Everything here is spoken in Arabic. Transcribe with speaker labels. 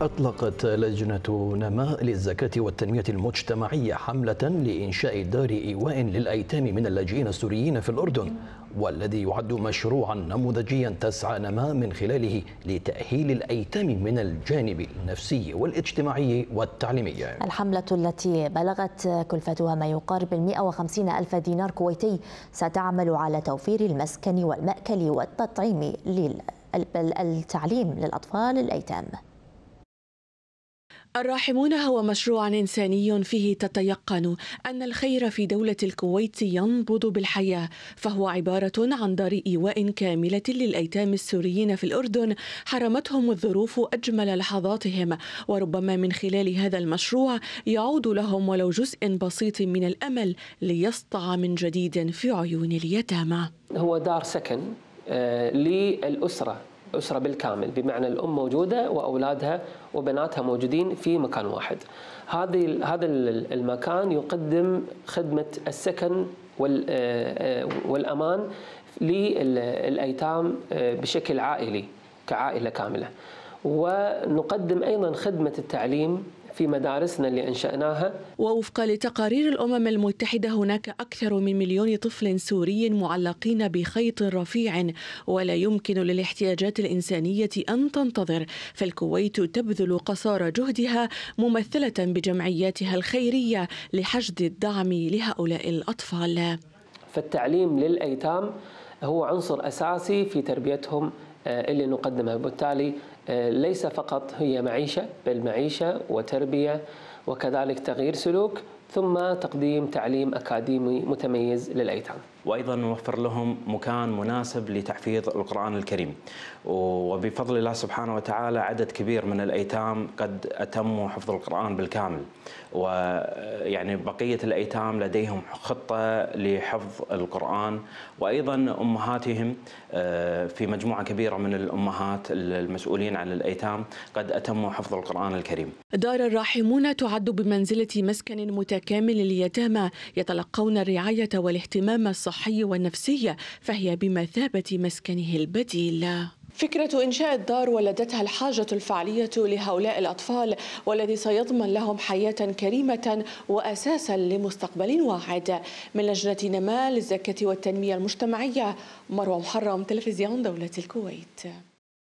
Speaker 1: أطلقت لجنة نماء للزكاة والتنمية المجتمعية حملة لإنشاء دار إيواء للأيتام من اللاجئين السوريين في الأردن والذي يعد مشروعا نموذجيا تسعى نماء من خلاله لتأهيل الأيتام من الجانب النفسي والاجتماعي والتعليمي
Speaker 2: الحملة التي بلغت كلفتها ما يقارب 150 ألف دينار كويتي ستعمل على توفير المسكن والمأكل والتطعيم للتعليم للأطفال الأيتام الراحمون هو مشروع إنساني فيه تتيقن أن الخير في دولة الكويت ينبض بالحياة فهو عبارة عن دار إيواء كاملة للأيتام السوريين في الأردن حرمتهم الظروف أجمل لحظاتهم وربما من خلال هذا المشروع يعود لهم ولو جزء بسيط من الأمل ليسطع من جديد في عيون اليتامى
Speaker 3: هو دار سكن آه، للأسرة أسرة بالكامل بمعنى الأم موجودة وأولادها وبناتها موجودين في مكان واحد هذه هذا المكان يقدم خدمة السكن آه، والأمان للأيتام آه، بشكل عائلي كعائلة كاملة ونقدم أيضا خدمة التعليم في مدارسنا اللي أنشأناها
Speaker 2: ووفقا لتقارير الأمم المتحدة هناك أكثر من مليون طفل سوري معلقين بخيط رفيع ولا يمكن للاحتياجات الإنسانية أن تنتظر فالكويت تبذل قصارى جهدها ممثلة بجمعياتها الخيرية لحشد الدعم لهؤلاء الأطفال
Speaker 3: فالتعليم للأيتام هو عنصر أساسي في تربيتهم آه، اللي نقدمها بالتالي آه، ليس فقط هي معيشة بل معيشة وتربية وكذلك تغيير سلوك ثم تقديم تعليم أكاديمي متميز للأيتام
Speaker 1: وأيضا نوفر لهم مكان مناسب لتحفيظ القرآن الكريم وبفضل الله سبحانه وتعالى عدد كبير من الأيتام قد أتموا حفظ القرآن بالكامل ويعني آه، بقية الأيتام لديهم خطة لحفظ القرآن وأيضا أمهاتهم في مجموعة كبيرة من الأمهات المسؤولين عن الأيتام قد أتموا حفظ القرآن الكريم
Speaker 2: دار الراحمون تعد بمنزلة مسكن متكامل لليتامى يتلقون الرعاية والاهتمام الصحي والنفسي فهي بمثابة مسكنه البديل فكرة إنشاء الدار ولدتها الحاجة الفعلية لهؤلاء الأطفال والذي سيضمن لهم حياة كريمة وأساسا لمستقبل واحد من لجنة نمال للزكاة والتنمية المجتمعية مروى محرم تلفزيون دولة الكويت